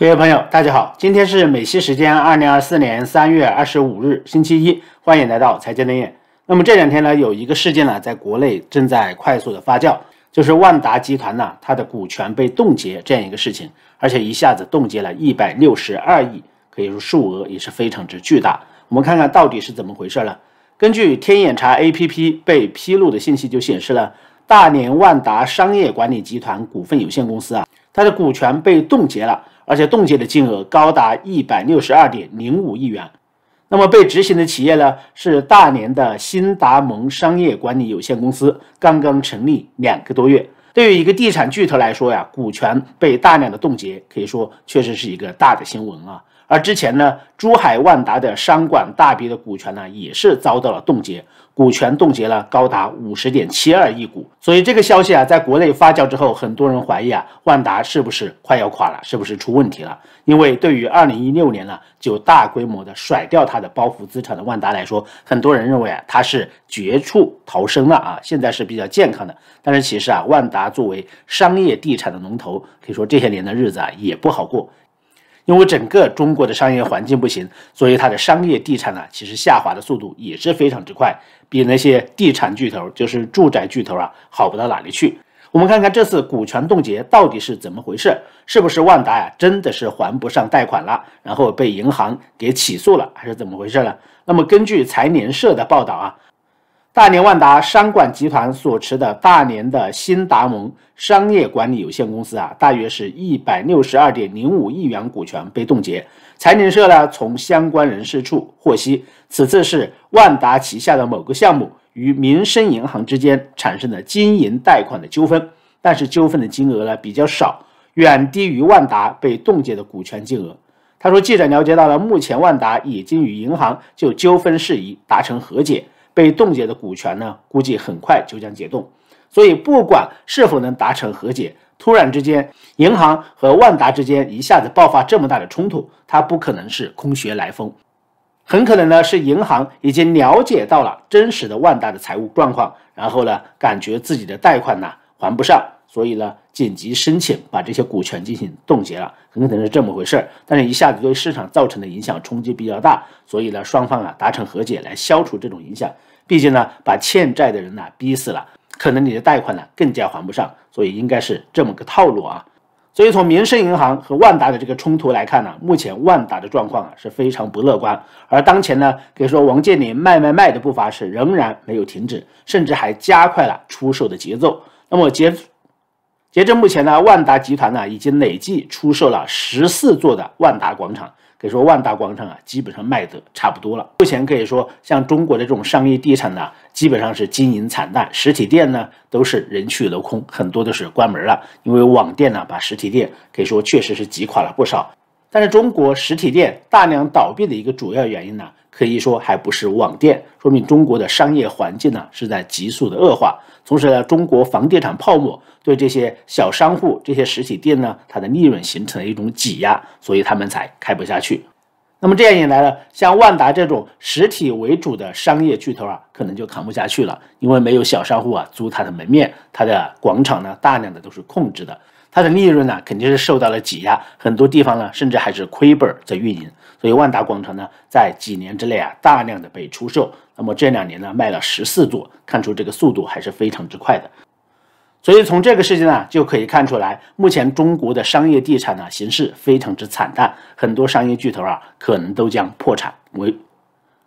各位朋友，大家好！今天是美西时间二零二四年三月二十五日，星期一。欢迎来到财经天眼。那么这两天呢，有一个事件呢，在国内正在快速的发酵，就是万达集团呢，它的股权被冻结这样一个事情，而且一下子冻结了一百六十二亿，可以说数额也是非常之巨大。我们看看到底是怎么回事了？根据天眼查 APP 被披露的信息就显示了，大连万达商业管理集团股份有限公司啊，它的股权被冻结了。而且冻结的金额高达一百六十二点零五亿元，那么被执行的企业呢是大连的新达盟商业管理有限公司，刚刚成立两个多月。对于一个地产巨头来说呀，股权被大量的冻结，可以说确实是一个大的新闻啊。而之前呢，珠海万达的商管大笔的股权呢也是遭到了冻结。股权冻结了高达五十点七二亿股，所以这个消息啊，在国内发酵之后，很多人怀疑啊，万达是不是快要垮了，是不是出问题了？因为对于二零一六年呢，就大规模的甩掉它的包袱资产的万达来说，很多人认为啊，它是绝处逃生了啊，现在是比较健康的。但是其实啊，万达作为商业地产的龙头，可以说这些年的日子啊，也不好过。因为整个中国的商业环境不行，所以它的商业地产呢，其实下滑的速度也是非常之快，比那些地产巨头，就是住宅巨头啊，好不到哪里去。我们看看这次股权冻结到底是怎么回事，是不是万达呀，真的是还不上贷款了，然后被银行给起诉了，还是怎么回事呢？那么根据财联社的报道啊。大连万达商管集团所持的大连的新达盟商业管理有限公司啊，大约是一百六十二点零五亿元股权被冻结。财联社呢从相关人士处获悉，此次是万达旗下的某个项目与民生银行之间产生的经营贷款的纠纷，但是纠纷的金额呢比较少，远低于万达被冻结的股权金额。他说：“记者了解到了，目前万达已经与银行就纠纷事宜达成和解。”被冻结的股权呢，估计很快就将解冻。所以不管是否能达成和解，突然之间银行和万达之间一下子爆发这么大的冲突，它不可能是空穴来风，很可能呢是银行已经了解到了真实的万达的财务状况，然后呢感觉自己的贷款呢还不上，所以呢紧急申请把这些股权进行冻结了，很可能是这么回事儿。但是一下子对市场造成的影响冲击比较大，所以呢双方啊达成和解来消除这种影响。毕竟呢，把欠债的人呢逼死了，可能你的贷款呢更加还不上，所以应该是这么个套路啊。所以从民生银行和万达的这个冲突来看呢，目前万达的状况啊是非常不乐观。而当前呢，可以说王健林卖卖卖的步伐是仍然没有停止，甚至还加快了出售的节奏。那么截截至目前呢，万达集团呢已经累计出售了十四座的万达广场。可以说万达广场啊，基本上卖的差不多了。目前可以说，像中国的这种商业地产呢，基本上是经营惨淡，实体店呢都是人去楼空，很多都是关门了。因为网店呢，把实体店可以说确实是挤垮了不少。但是中国实体店大量倒闭的一个主要原因呢？可以说还不是网店，说明中国的商业环境呢是在急速的恶化。同时呢，中国房地产泡沫对这些小商户、这些实体店呢，它的利润形成了一种挤压，所以他们才开不下去。那么这样一来呢，像万达这种实体为主的商业巨头啊，可能就扛不下去了，因为没有小商户啊租他的门面，他的广场呢大量的都是空置的。它的利润呢，肯定是受到了挤压，很多地方呢，甚至还是亏本在运营。所以万达广场呢，在几年之内啊，大量的被出售。那么这两年呢，卖了十四座，看出这个速度还是非常之快的。所以从这个事情呢，就可以看出来，目前中国的商业地产呢，形势非常之惨淡，很多商业巨头啊，可能都将破产，为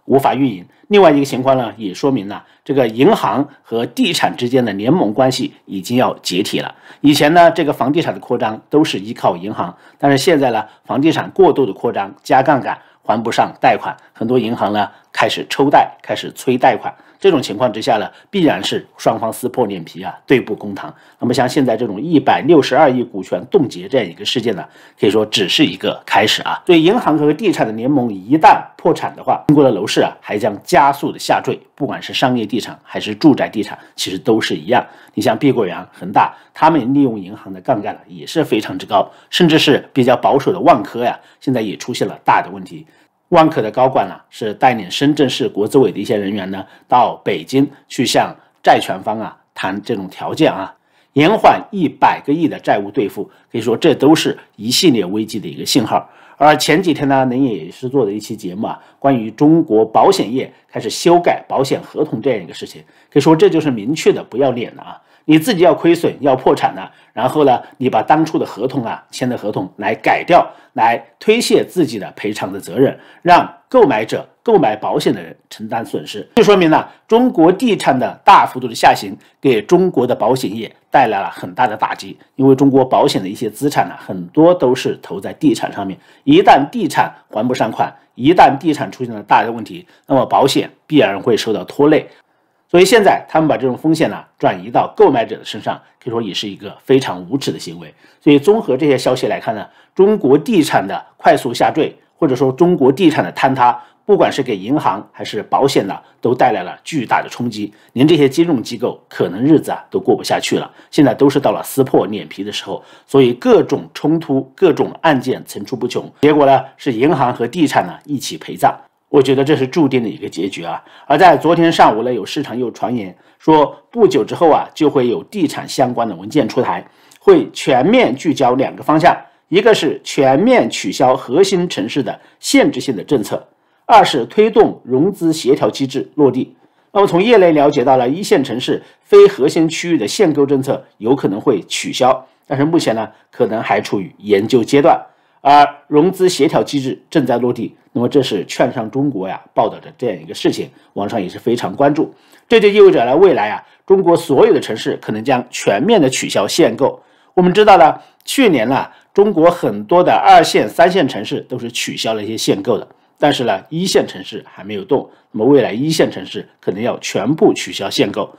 无法运营。另外一个情况呢，也说明了这个银行和地产之间的联盟关系已经要解体了。以前呢，这个房地产的扩张都是依靠银行，但是现在呢，房地产过度的扩张加杠杆还不上贷款，很多银行呢。开始抽贷，开始催贷款，这种情况之下呢，必然是双方撕破脸皮啊，对簿公堂。那么像现在这种一百六十二亿股权冻结这样一个事件呢，可以说只是一个开始啊。所以，银行和地产的联盟一旦破产的话，中国的楼市啊，还将加速的下坠。不管是商业地产还是住宅地产，其实都是一样。你像碧桂园、恒大，他们利用银行的杠杆呢也是非常之高，甚至是比较保守的万科呀，现在也出现了大的问题。万科的高管呢，是带领深圳市国资委的一些人员呢，到北京去向债权方啊谈这种条件啊，延缓一百个亿的债务兑付，可以说这都是一系列危机的一个信号。而前几天呢，您也是做的一期节目啊，关于中国保险业开始修改保险合同这样一个事情，可以说这就是明确的不要脸了啊。你自己要亏损，要破产了，然后呢，你把当初的合同啊签的合同来改掉，来推卸自己的赔偿的责任，让购买者、购买保险的人承担损失，就说明了中国地产的大幅度的下行给中国的保险业带来了很大的打击，因为中国保险的一些资产呢，很多都是投在地产上面，一旦地产还不上款，一旦地产出现了大的问题，那么保险必然会受到拖累。所以现在他们把这种风险呢转移到购买者的身上，可以说也是一个非常无耻的行为。所以综合这些消息来看呢，中国地产的快速下坠，或者说中国地产的坍塌，不管是给银行还是保险呢，都带来了巨大的冲击。连这些金融机构可能日子啊都过不下去了。现在都是到了撕破脸皮的时候，所以各种冲突、各种案件层出不穷。结果呢，是银行和地产呢一起陪葬。我觉得这是注定的一个结局啊！而在昨天上午呢，有市场又传言说，不久之后啊，就会有地产相关的文件出台，会全面聚焦两个方向：一个是全面取消核心城市的限制性的政策，二是推动融资协调机制落地。那么，从业内了解到了，一线城市非核心区域的限购政策有可能会取消，但是目前呢，可能还处于研究阶段。而融资协调机制正在落地，那么这是券商中国呀报道的这样一个事情，网上也是非常关注。这就意味着呢，未来啊，中国所有的城市可能将全面的取消限购。我们知道呢，去年呢，中国很多的二线、三线城市都是取消了一些限购的，但是呢，一线城市还没有动。那么未来一线城市可能要全部取消限购。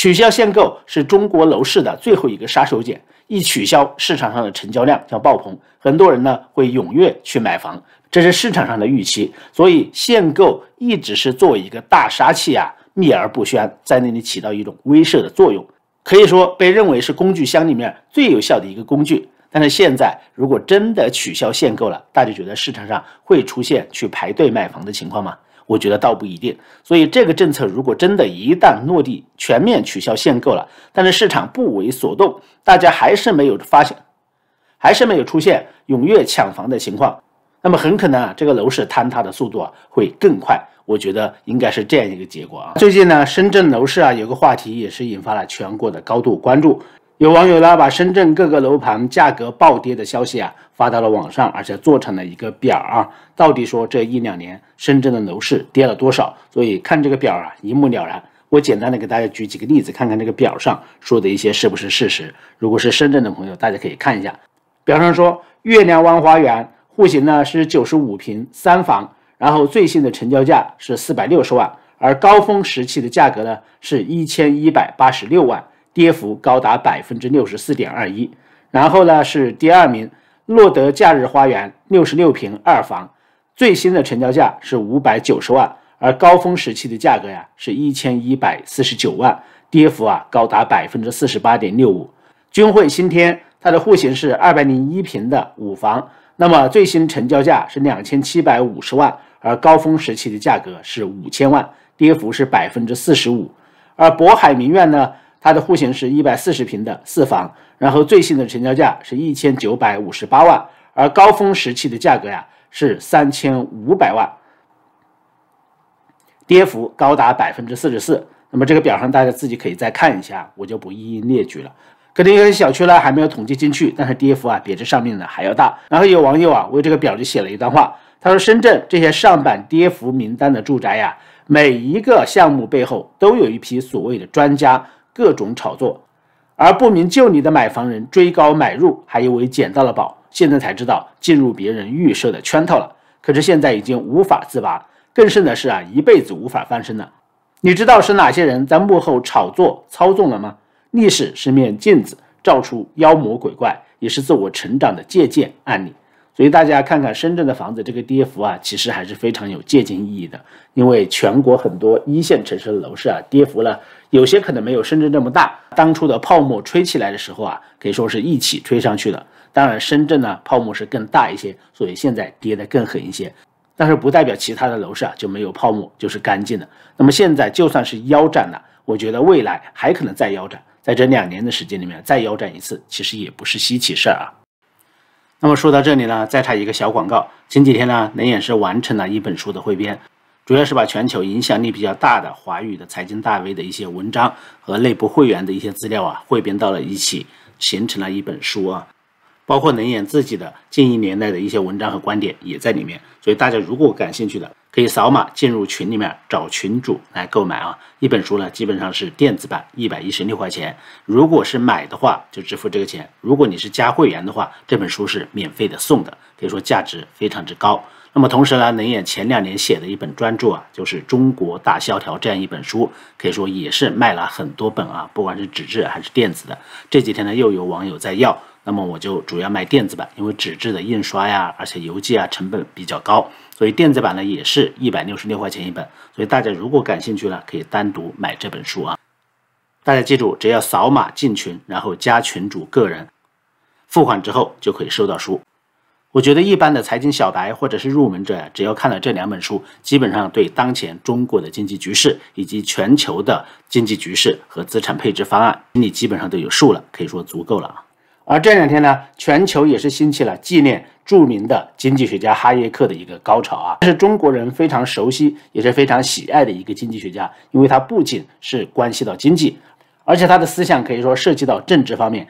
取消限购是中国楼市的最后一个杀手锏，一取消，市场上的成交量将爆棚，很多人呢会踊跃去买房，这是市场上的预期。所以，限购一直是作为一个大杀器啊，秘而不宣，在那里起到一种威慑的作用，可以说被认为是工具箱里面最有效的一个工具。但是，现在如果真的取消限购了，大家觉得市场上会出现去排队买房的情况吗？我觉得倒不一定，所以这个政策如果真的一旦落地，全面取消限购了，但是市场不为所动，大家还是没有发现，还是没有出现踊跃抢房的情况，那么很可能啊，这个楼市坍塌的速度啊会更快，我觉得应该是这样一个结果啊。最近呢，深圳楼市啊有个话题也是引发了全国的高度关注。有网友呢，把深圳各个楼盘价格暴跌的消息啊发到了网上，而且做成了一个表啊，到底说这一两年深圳的楼市跌了多少？所以看这个表啊，一目了然。我简单的给大家举几个例子，看看这个表上说的一些是不是事实。如果是深圳的朋友，大家可以看一下表上说月亮湾花园户型呢是九十五平三房，然后最新的成交价是四百六十万，而高峰时期的价格呢是一千一百八十六万。跌幅高达百分之六十四点二一，然后呢是第二名，诺德假日花园六十六平二房，最新的成交价是五百九十万，而高峰时期的价格呀是一千一百四十九万，跌幅啊高达百分之四十八点六五。君汇新天它的户型是二百零一平的五房，那么最新成交价是两千七百五十万，而高峰时期的价格是五千万，跌幅是百分之四十五。而渤海名苑呢？它的户型是一百四十平的四房，然后最新的成交价是一千九百五十八万，而高峰时期的价格呀是三千五百万，跌幅高达百分之四十四。那么这个表上大家自己可以再看一下，我就不一一列举了。可能有些小区呢还没有统计进去，但是跌幅啊比这上面的还要大。然后有网友啊为这个表就写了一段话，他说：“深圳这些上榜跌幅名单的住宅呀，每一个项目背后都有一批所谓的专家。”各种炒作，而不明就里的买房人追高买入，还以为捡到了宝，现在才知道进入别人预设的圈套了。可是现在已经无法自拔，更甚的是啊，一辈子无法翻身了。你知道是哪些人在幕后炒作操纵了吗？历史是面镜子，照出妖魔鬼怪，也是自我成长的借鉴案例。所以大家看看深圳的房子这个跌幅啊，其实还是非常有借鉴意义的，因为全国很多一线城市的楼市啊，跌幅了。有些可能没有深圳这么大，当初的泡沫吹起来的时候啊，可以说是一起吹上去的。当然，深圳呢泡沫是更大一些，所以现在跌得更狠一些。但是不代表其他的楼市啊就没有泡沫，就是干净的。那么现在就算是腰斩了，我觉得未来还可能再腰斩，在这两年的时间里面再腰斩一次，其实也不是稀奇事儿啊。那么说到这里呢，再插一个小广告，前几天呢，冷眼是完成了一本书的汇编。主要是把全球影响力比较大的华语的财经大 V 的一些文章和内部会员的一些资料啊汇编到了一起，形成了一本书啊，包括冷眼自己的近一年来的一些文章和观点也在里面。所以大家如果感兴趣的，可以扫码进入群里面找群主来购买啊。一本书呢，基本上是电子版，一百一十六块钱。如果是买的话，就支付这个钱；如果你是加会员的话，这本书是免费的送的，可以说价值非常之高。那么同时呢，林野前两年写的一本专著啊，就是《中国大萧条》这样一本书，可以说也是卖了很多本啊，不管是纸质还是电子的。这几天呢，又有网友在要，那么我就主要卖电子版，因为纸质的印刷呀，而且邮寄啊成本比较高，所以电子版呢也是一百六十六块钱一本。所以大家如果感兴趣呢，可以单独买这本书啊。大家记住，只要扫码进群，然后加群主个人，付款之后就可以收到书。我觉得一般的财经小白或者是入门者只要看了这两本书，基本上对当前中国的经济局势以及全球的经济局势和资产配置方案，心里基本上都有数了，可以说足够了啊。而这两天呢，全球也是兴起了纪念著名的经济学家哈耶克的一个高潮啊，这是中国人非常熟悉也是非常喜爱的一个经济学家，因为他不仅是关系到经济，而且他的思想可以说涉及到政治方面。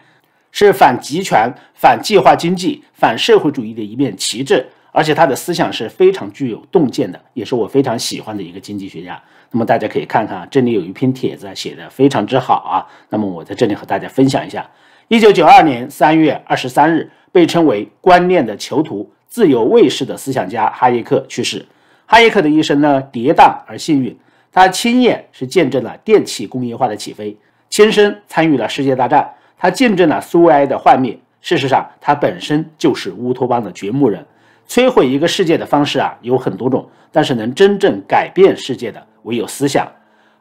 是反集权、反计划经济、反社会主义的一面旗帜，而且他的思想是非常具有洞见的，也是我非常喜欢的一个经济学家。那么大家可以看看啊，这里有一篇帖子写的非常之好啊。那么我在这里和大家分享一下：一九九二年三月二十三日，被称为“观念的囚徒、自由卫士”的思想家哈耶克去世。哈耶克的一生呢，跌宕而幸运，他亲眼是见证了电气工业化的起飞，亲身参与了世界大战。他见证了苏维埃的幻灭，事实上，他本身就是乌托邦的掘墓人。摧毁一个世界的方式啊，有很多种，但是能真正改变世界的，唯有思想。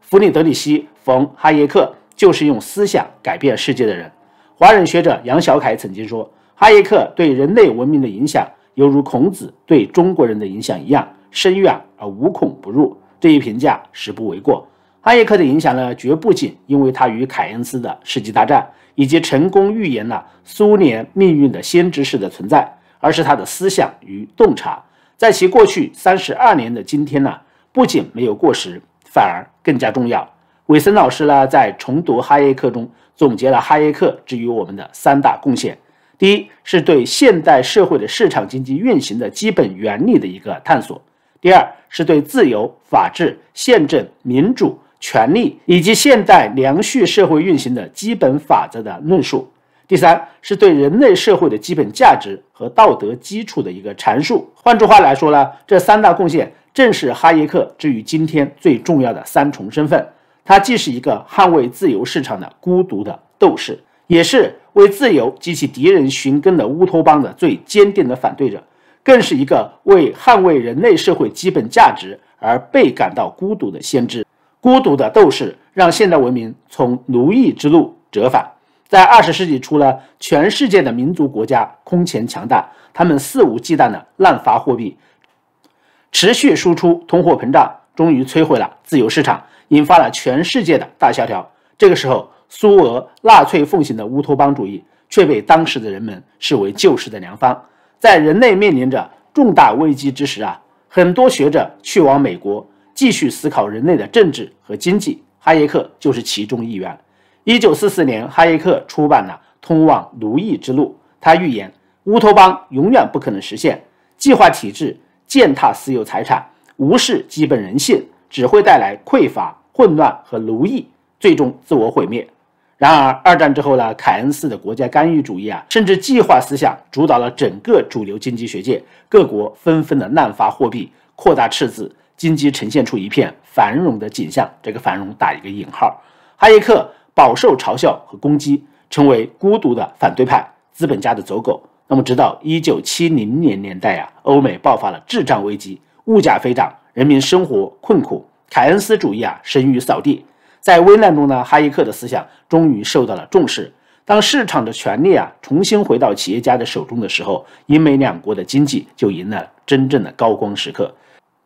弗里德里希·冯·哈耶克就是用思想改变世界的人。华人学者杨小凯曾经说：“哈耶克对人类文明的影响，犹如孔子对中国人的影响一样深远而无孔不入。”这一评价实不为过。哈耶克的影响呢，绝不仅因为他与凯恩斯的世纪大战。以及成功预言了苏联命运的先知式的存在，而是他的思想与洞察，在其过去三十二年的今天呢，不仅没有过时，反而更加重要。韦森老师呢，在重读哈耶克中总结了哈耶克之于我们的三大贡献：第一，是对现代社会的市场经济运行的基本原理的一个探索；第二，是对自由、法治、宪政、民主。权利以及现代良序社会运行的基本法则的论述。第三是对人类社会的基本价值和道德基础的一个阐述。换句话来说呢，这三大贡献正是哈耶克之于今天最重要的三重身份：他既是一个捍卫自由市场的孤独的斗士，也是为自由及其敌人寻根的乌托邦的最坚定的反对者，更是一个为捍卫人类社会基本价值而倍感到孤独的先知。孤独的斗士让现代文明从奴役之路折返。在二十世纪初呢，全世界的民族国家空前强大，他们肆无忌惮的滥发货币，持续输出通货膨胀，终于摧毁了自由市场，引发了全世界的大萧条。这个时候，苏俄、纳粹奉行的乌托邦主义却被当时的人们视为救世的良方。在人类面临着重大危机之时啊，很多学者去往美国。继续思考人类的政治和经济，哈耶克就是其中一员。一九四四年，哈耶克出版了《通往奴役之路》，他预言乌托邦永远不可能实现，计划体制践踏私有财产，无视基本人性，只会带来匮乏、混乱和奴役，最终自我毁灭。然而，二战之后呢？凯恩斯的国家干预主义啊，甚至计划思想主导了整个主流经济学界，各国纷纷的滥发货币，扩大赤字。经济呈现出一片繁荣的景象，这个繁荣打一个引号。哈耶克饱受嘲笑和攻击，成为孤独的反对派、资本家的走狗。那么，直到一九七零年年代啊，欧美爆发了滞胀危机，物价飞涨，人民生活困苦，凯恩斯主义啊，声誉扫地。在危难中呢，哈耶克的思想终于受到了重视。当市场的权力啊，重新回到企业家的手中的时候，英美两国的经济就迎来了真正的高光时刻。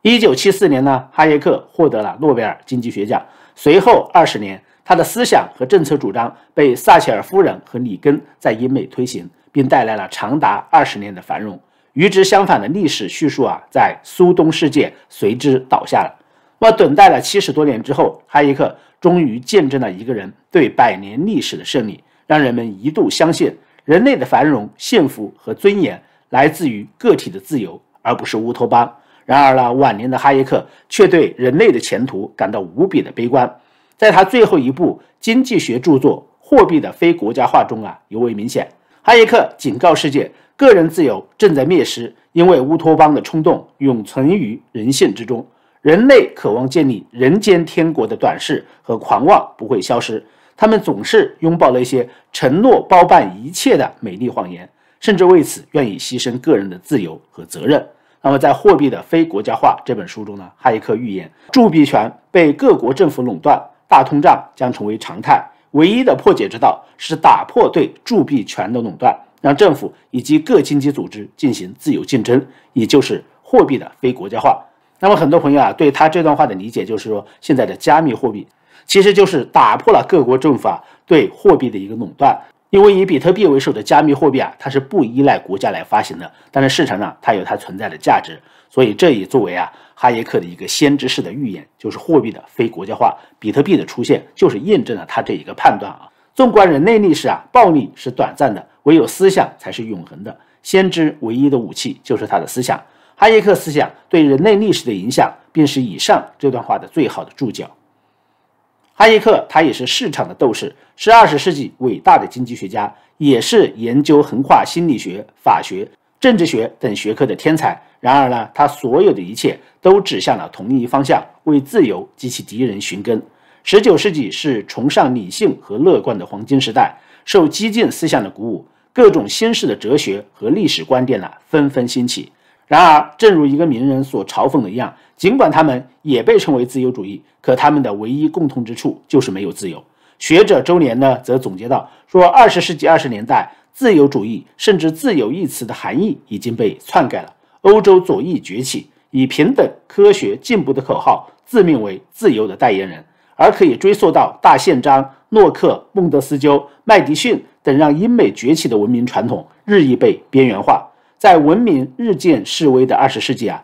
一九七四年呢，哈耶克获得了诺贝尔经济学奖。随后二十年，他的思想和政策主张被撒切尔夫人和里根在英美推行，并带来了长达二十年的繁荣。与之相反的历史叙述啊，在苏东世界随之倒下了。那等待了七十多年之后，哈耶克终于见证了一个人对百年历史的胜利，让人们一度相信，人类的繁荣、幸福和尊严来自于个体的自由，而不是乌托邦。然而呢，晚年的哈耶克却对人类的前途感到无比的悲观，在他最后一部经济学著作《货币的非国家化》中啊，尤为明显。哈耶克警告世界，个人自由正在灭失，因为乌托邦的冲动永存于人性之中，人类渴望建立人间天国的短视和狂妄不会消失，他们总是拥抱那些承诺包办一切的美丽谎言，甚至为此愿意牺牲个人的自由和责任。那么，在《货币的非国家化》这本书中呢，哈耶克预言，铸币权被各国政府垄断，大通胀将成为常态。唯一的破解之道是打破对铸币权的垄断，让政府以及各经济组织进行自由竞争，也就是货币的非国家化。那么，很多朋友啊，对他这段话的理解就是说，现在的加密货币其实就是打破了各国政府啊对货币的一个垄断。因为以比特币为首的加密货币啊，它是不依赖国家来发行的，但是市场上它有它存在的价值，所以这也作为啊哈耶克的一个先知式的预言，就是货币的非国家化。比特币的出现就是验证了他这一个判断啊。纵观人类历史啊，暴力是短暂的，唯有思想才是永恒的。先知唯一的武器就是他的思想。哈耶克思想对人类历史的影响，便是以上这段话的最好的注脚。哈耶克，他也是市场的斗士，是二十世纪伟大的经济学家，也是研究横跨心理学、法学、政治学等学科的天才。然而呢，他所有的一切都指向了同一方向：为自由及其敌人寻根。十九世纪是崇尚理性和乐观的黄金时代，受激进思想的鼓舞，各种新式的哲学和历史观点呢纷纷兴起。然而，正如一个名人所嘲讽的一样，尽管他们也被称为自由主义，可他们的唯一共同之处就是没有自由。学者周年呢，则总结到说，二十世纪二十年代，自由主义甚至“自由”一词的含义已经被篡改了。欧洲左翼崛起，以平等、科学、进步的口号自命为自由的代言人，而可以追溯到大宪章、洛克、孟德斯鸠、麦迪逊等让英美崛起的文明传统，日益被边缘化。在文明日渐式微的二十世纪啊，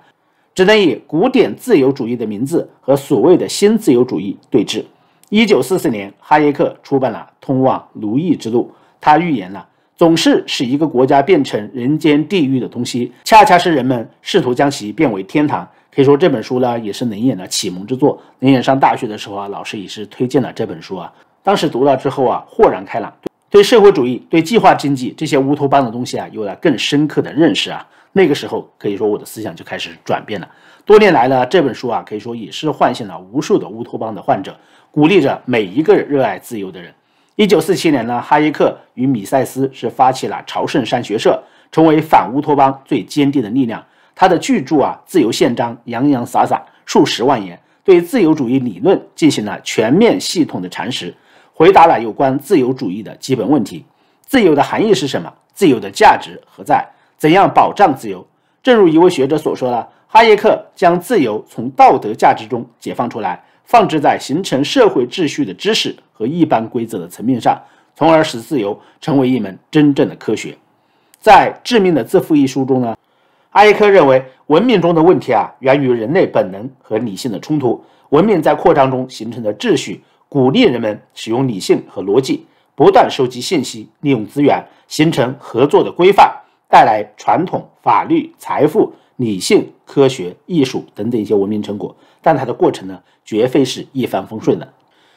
只能以古典自由主义的名字和所谓的新自由主义对峙。一九四四年，哈耶克出版了《通往奴役之路》，他预言了总是使一个国家变成人间地狱的东西，恰恰是人们试图将其变为天堂。可以说，这本书呢也是冷眼的启蒙之作。冷眼上大学的时候啊，老师也是推荐了这本书啊。当时读了之后啊，豁然开朗。对社会主义、对计划经济这些乌托邦的东西啊，有了更深刻的认识啊。那个时候可以说我的思想就开始转变了。多年来呢，这本书啊可以说也是唤醒了无数的乌托邦的患者，鼓励着每一个热爱自由的人。一九四七年呢，哈耶克与米塞斯是发起了朝圣山学社，成为反乌托邦最坚定的力量。他的巨著啊《自由宪章》洋洋洒洒数十万言，对自由主义理论进行了全面系统的阐释。回答了有关自由主义的基本问题：自由的含义是什么？自由的价值何在？怎样保障自由？正如一位学者所说的，哈耶克将自由从道德价值中解放出来，放置在形成社会秩序的知识和一般规则的层面上，从而使自由成为一门真正的科学。在《致命的自负》一书中呢，哈耶克认为，文明中的问题啊，源于人类本能和理性的冲突。文明在扩张中形成的秩序。鼓励人们使用理性和逻辑，不断收集信息、利用资源，形成合作的规范，带来传统法律、财富、理性、科学、艺术等等一些文明成果。但它的过程呢，绝非是一帆风顺的。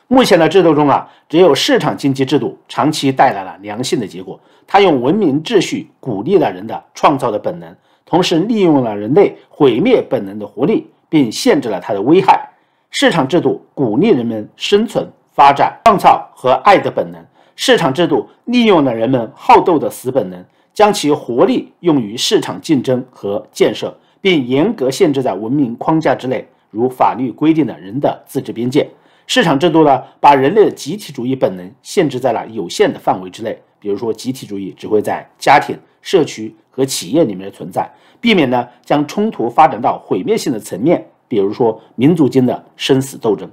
目前的制度中啊，只有市场经济制度长期带来了良性的结果。它用文明秩序鼓励了人的创造的本能，同时利用了人类毁灭本能的活力，并限制了它的危害。市场制度鼓励人们生存、发展、创造和爱的本能。市场制度利用了人们好斗的死本能，将其活力用于市场竞争和建设，并严格限制在文明框架之内，如法律规定的人的自治边界。市场制度呢，把人类的集体主义本能限制在了有限的范围之内，比如说，集体主义只会在家庭、社区和企业里面存在，避免呢将冲突发展到毁灭性的层面。比如说，民族间的生死斗争。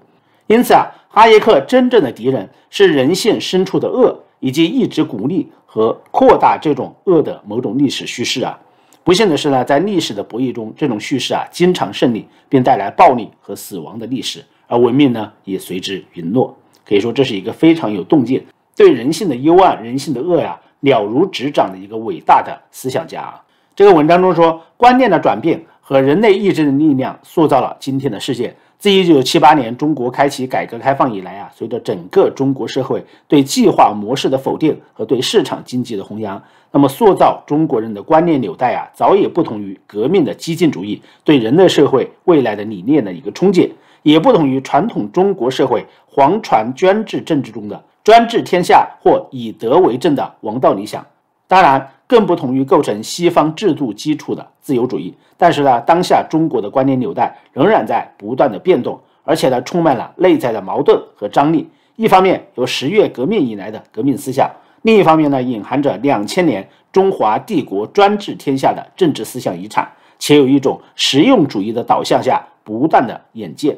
因此啊，哈耶克真正的敌人是人性深处的恶，以及一直鼓励和扩大这种恶的某种历史叙事啊。不幸的是呢，在历史的博弈中，这种叙事啊经常胜利，并带来暴力和死亡的历史，而文明呢也随之陨落。可以说，这是一个非常有洞见、对人性的幽暗、人性的恶呀了如指掌的一个伟大的思想家啊。这个文章中说，观念的转变。和人类意志的力量塑造了今天的世界。自一九七八年中国开启改革开放以来啊，随着整个中国社会对计划模式的否定和对市场经济的弘扬，那么塑造中国人的观念纽带啊，早已不同于革命的激进主义对人类社会未来的理念的一个冲憬，也不同于传统中国社会皇传专制政治中的专制天下或以德为政的王道理想。当然，更不同于构成西方制度基础的自由主义。但是呢，当下中国的观念纽带仍然在不断的变动，而且呢，充满了内在的矛盾和张力。一方面有十月革命以来的革命思想，另一方面呢，隐含着两千年中华帝国专制天下的政治思想遗产，且有一种实用主义的导向下不断的演进。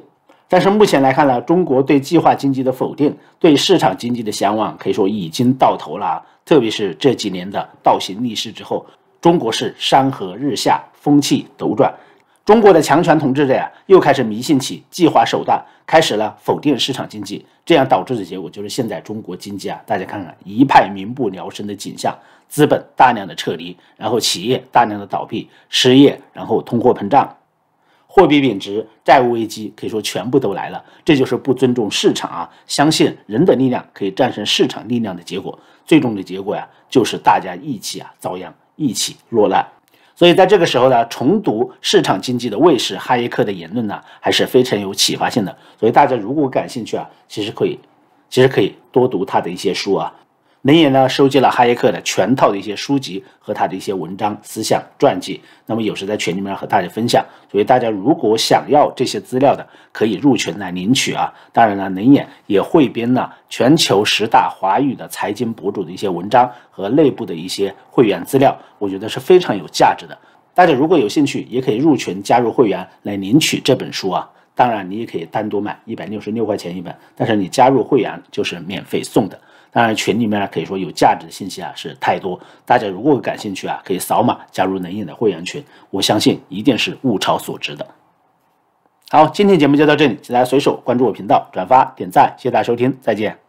但是目前来看呢，中国对计划经济的否定，对市场经济的向往，可以说已经到头了。特别是这几年的倒行逆施之后，中国是山河日下，风气斗转。中国的强权统治者呀，又开始迷信起计划手段，开始了否定市场经济，这样导致的结果就是现在中国经济啊，大家看看一派民不聊生的景象，资本大量的撤离，然后企业大量的倒闭、失业，然后通货膨胀。货币贬值、债务危机，可以说全部都来了。这就是不尊重市场啊，相信人的力量可以战胜市场力量的结果。最终的结果呀，就是大家一起啊遭殃，一起落难。所以在这个时候呢，重读市场经济的卫士哈耶克的言论呢，还是非常有启发性的。所以大家如果感兴趣啊，其实可以，其实可以多读他的一些书啊。冷眼呢收集了哈耶克的全套的一些书籍和他的一些文章、思想、传记。那么有时在群里面和大家分享。所以大家如果想要这些资料的，可以入群来领取啊。当然了，冷眼也汇编了全球十大华语的财经博主的一些文章和内部的一些会员资料，我觉得是非常有价值的。大家如果有兴趣，也可以入群加入会员来领取这本书啊。当然，你也可以单独买一百六十六块钱一本，但是你加入会员就是免费送的。当然，群里面呢可以说有价值的信息啊是太多。大家如果感兴趣啊，可以扫码加入能影的会员群，我相信一定是物超所值的。好，今天节目就到这里，请大家随手关注我频道，转发点赞，谢谢大家收听，再见。